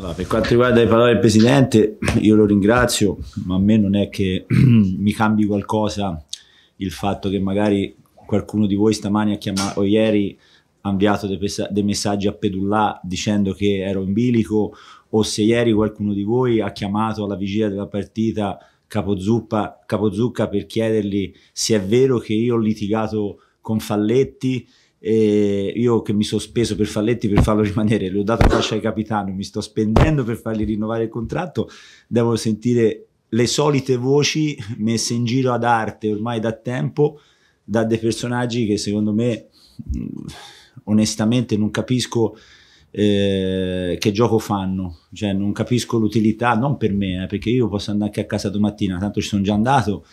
Allora, per quanto riguarda le parole del Presidente, io lo ringrazio, ma a me non è che mi cambi qualcosa il fatto che magari qualcuno di voi stamani ha chiamato o ieri ha inviato dei, dei messaggi a Pedullà dicendo che ero in bilico o se ieri qualcuno di voi ha chiamato alla vigilia della partita Capozuppa, Capozucca per chiedergli se è vero che io ho litigato con Falletti e io che mi sono speso per Falletti per farlo rimanere, le ho dato fascia ai capitani, mi sto spendendo per fargli rinnovare il contratto, devo sentire le solite voci messe in giro ad arte ormai da tempo da dei personaggi che secondo me mm, onestamente non capisco eh, che gioco fanno, cioè non capisco l'utilità, non per me, eh, perché io posso andare anche a casa domattina, tanto ci sono già andato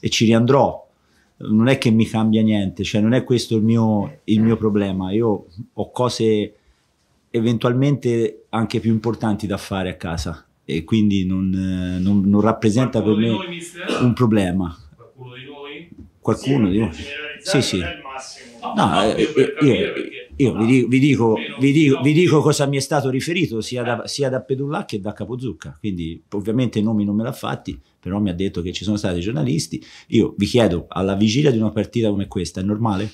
e ci riandrò, non è che mi cambia niente, cioè non è questo il mio, eh, il mio certo. problema, io ho cose eventualmente anche più importanti da fare a casa e quindi non, non, non rappresenta Qualcuno per me noi, un problema. Qualcuno di noi? Qualcuno sì, di noi. Sì, sì. No, no, eh, io, eh, io, io vi dico, vi, dico, vi, dico, vi dico, cosa mi è stato riferito sia da, sia da Pedullah che da Capozucca, quindi ovviamente i nomi non me l'ha fatti, però mi ha detto che ci sono stati giornalisti. Io vi chiedo, alla vigilia di una partita come questa, è normale?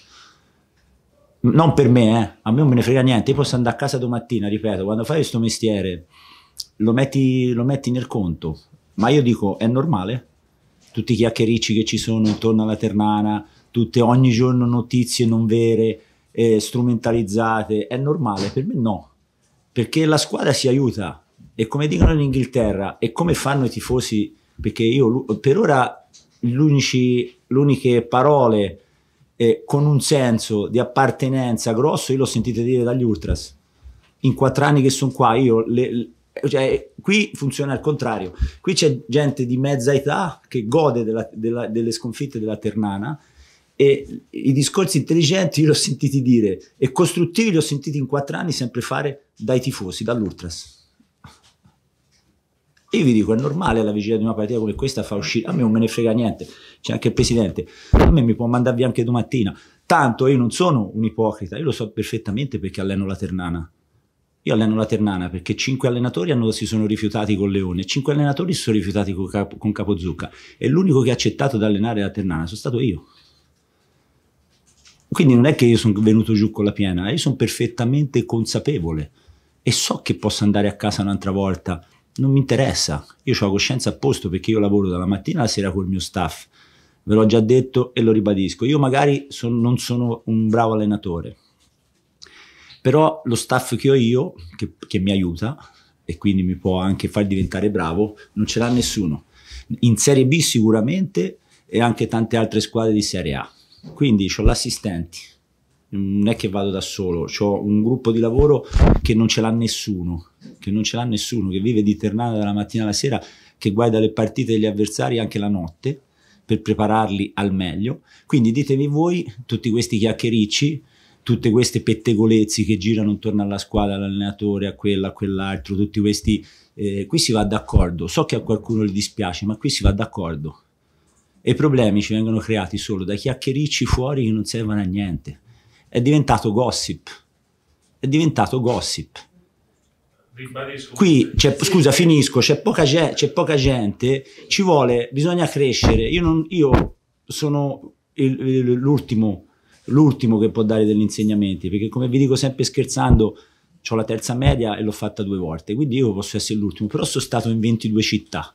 Non per me, eh. a me non me ne frega niente, io posso andare a casa domattina, ripeto, quando fai questo mestiere lo metti, lo metti nel conto, ma io dico, è normale? Tutti i chiacchiericci che ci sono intorno alla Ternana, tutte ogni giorno notizie non vere, eh, strumentalizzate, è normale, per me no, perché la squadra si aiuta e come dicono in Inghilterra e come fanno i tifosi, perché io per ora le uniche parole eh, con un senso di appartenenza grosso io l'ho sentito dire dagli ultras. In quattro anni che sono qua, io le, le cioè, qui funziona al contrario. Qui c'è gente di mezza età che gode della, della, delle sconfitte della Ternana e i discorsi intelligenti li ho sentiti dire e costruttivi li ho sentiti in quattro anni sempre fare dai tifosi, dall'ultras. Io vi dico, è normale alla vigilia di una partita come questa fa uscire, a me non me ne frega niente, c'è anche il presidente, a me mi può mandare via anche domattina, tanto io non sono un ipocrita, io lo so perfettamente perché alleno la Ternana. Io alleno la Ternana perché cinque allenatori hanno, si sono rifiutati con Leone, cinque allenatori si sono rifiutati con, capo, con Capozucca e l'unico che ha accettato di allenare la Ternana sono stato io. Quindi non è che io sono venuto giù con la piena, io sono perfettamente consapevole e so che posso andare a casa un'altra volta, non mi interessa, io ho la coscienza a posto perché io lavoro dalla mattina alla sera col mio staff, ve l'ho già detto e lo ribadisco, io magari son, non sono un bravo allenatore, però lo staff che ho io, che, che mi aiuta e quindi mi può anche far diventare bravo, non ce l'ha nessuno. In Serie B sicuramente e anche tante altre squadre di Serie A quindi ho l'assistente, non è che vado da solo, ho un gruppo di lavoro che non ce l'ha nessuno, che non ce l'ha nessuno, che vive di ternana dalla mattina alla sera, che guarda le partite degli avversari anche la notte per prepararli al meglio. Quindi ditemi voi, tutti questi chiacchiericci, tutte queste pettegolezzi che girano intorno alla squadra, all'allenatore, a quella, a quell'altro, tutti questi... Eh, qui si va d'accordo, so che a qualcuno gli dispiace, ma qui si va d'accordo e i problemi ci vengono creati solo da chiacchiericci fuori che non servono a niente. È diventato gossip. È diventato gossip. Qui, cioè, scusa, finisco, c'è poca, c'è poca, gente, ci vuole, bisogna crescere. Io, non, io sono l'ultimo, l'ultimo che può dare degli insegnamenti, perché come vi dico sempre scherzando, ho la terza media e l'ho fatta due volte, quindi io posso essere l'ultimo, però sono stato in 22 città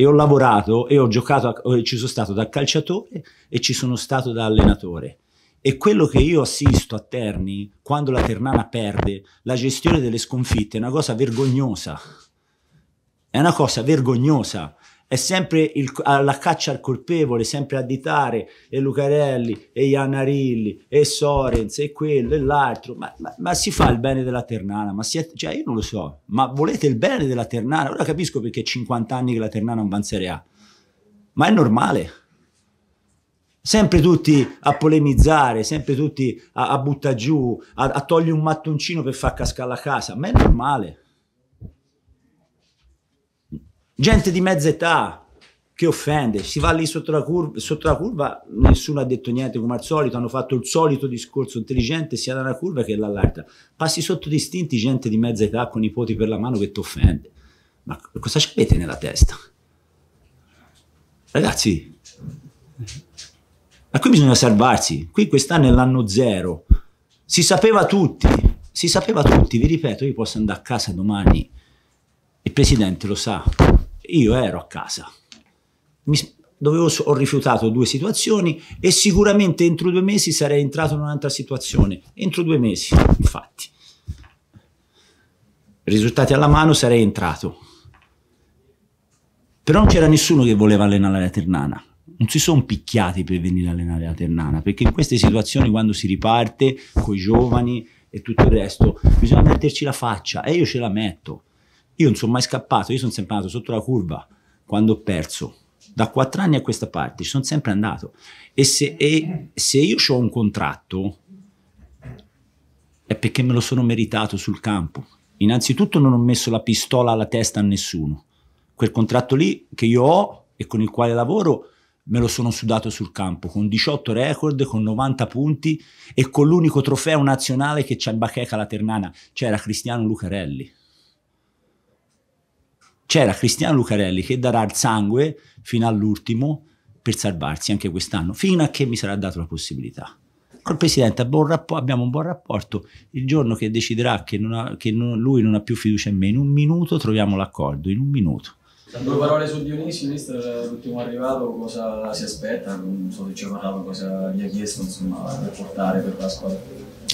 e ho lavorato e ho giocato, a, ci sono stato da calciatore e ci sono stato da allenatore. E quello che io assisto a Terni, quando la Ternana perde, la gestione delle sconfitte è una cosa vergognosa. È una cosa vergognosa è sempre il, alla caccia al colpevole, sempre a ditare e Lucarelli e Iannarilli e Sorens e quello e l'altro, ma, ma, ma, si fa il bene della Ternana, ma è, cioè io non lo so, ma volete il bene della Ternana? Ora capisco perché è 50 anni che la Ternana non va in Serie A, ma è normale. Sempre tutti a polemizzare, sempre tutti a, a buttare giù, a, a togliere un mattoncino per far cascare la casa, ma è normale gente di mezza età che offende, si va lì sotto la, curva, sotto la curva, nessuno ha detto niente come al solito, hanno fatto il solito discorso intelligente sia dalla curva che dall'altra. Passi sotto distinti gente di mezza età con i poti per la mano che ti offende. Ma cosa c'avete nella testa? Ragazzi, ma qui bisogna salvarsi, qui quest'anno è l'anno zero, si sapeva tutti, si sapeva tutti, vi ripeto, io posso andare a casa domani, il Presidente lo sa, io ero a casa. Mi, dovevo, ho rifiutato due situazioni e sicuramente entro due mesi sarei entrato in un'altra situazione. Entro due mesi, infatti. Risultati alla mano sarei entrato. Però non c'era nessuno che voleva allenare la Ternana. Non si sono picchiati per venire a allenare la Ternana, perché in queste situazioni quando si riparte con i giovani e tutto il resto, bisogna metterci la faccia e io ce la metto io non sono mai scappato, io sono sempre andato sotto la curva quando ho perso. Da quattro anni a questa parte ci sono sempre andato. E se, e se io ho un contratto è perché me lo sono meritato sul campo. Innanzitutto non ho messo la pistola alla testa a nessuno. Quel contratto lì che io ho e con il quale lavoro me lo sono sudato sul campo con 18 record, con 90 punti e con l'unico trofeo nazionale che c'è in bacheca la Ternana, c'era Cristiano Lucarelli c'era Cristiano Lucarelli che darà il sangue fino all'ultimo per salvarsi anche quest'anno, fino a che mi sarà data la possibilità. Col Presidente abbiamo un buon rapporto, il giorno che deciderà che, non ha, che non, lui non ha più fiducia in me, in un minuto troviamo l'accordo, in un minuto. Due parole su Dionisio, mister, l'ultimo arrivato, cosa si aspetta? Non so se ci ha parlato, cosa gli ha chiesto insomma, per portare per la squadra.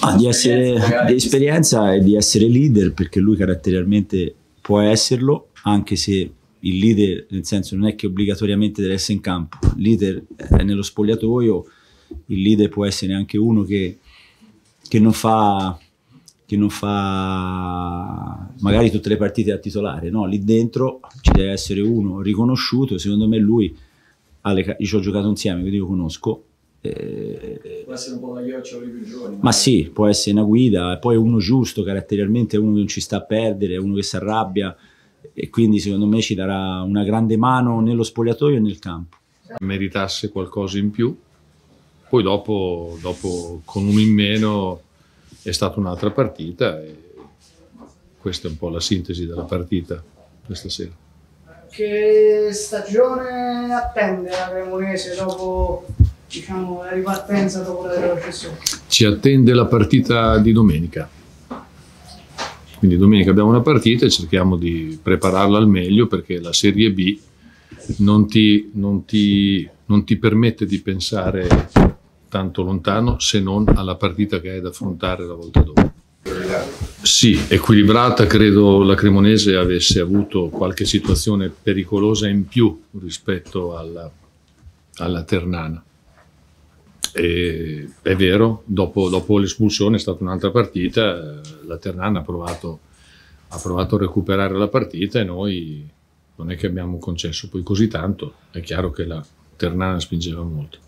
Ah, di essere di esperienza e di essere leader perché lui caratterialmente può esserlo, anche se il leader, nel senso, non è che obbligatoriamente deve essere in campo, il leader è nello spogliatoio, il leader può essere anche uno che, che, non, fa, che non fa magari tutte le partite da titolare, no? lì dentro ci deve essere uno riconosciuto, secondo me lui, alle, io ci ho giocato insieme, quindi lo conosco, può essere un po' dagli occhi più giovani. Ma... ma sì, può essere una guida, e poi uno giusto caratterialmente, uno che non ci sta a perdere, uno che si arrabbia e quindi secondo me ci darà una grande mano nello spogliatoio e nel campo. Meritasse qualcosa in più, poi dopo, dopo con un in meno è stata un'altra partita e questa è un po' la sintesi della partita questa sera. Che stagione attende la Cremonese dopo diciamo, la ripartenza dopo la retrocessione. Ci attende la partita di domenica. Quindi domenica abbiamo una partita e cerchiamo di prepararla al meglio perché la Serie B non ti, non ti, non ti permette di pensare tanto lontano se non alla partita che hai da affrontare la volta dopo. Sì, equilibrata credo la Cremonese avesse avuto qualche situazione pericolosa in più rispetto alla, alla Ternana. E è vero, dopo, dopo l'espulsione è stata un'altra partita, la Ternana ha provato, ha provato a recuperare la partita e noi non è che abbiamo concesso poi così tanto, è chiaro che la Ternana spingeva molto.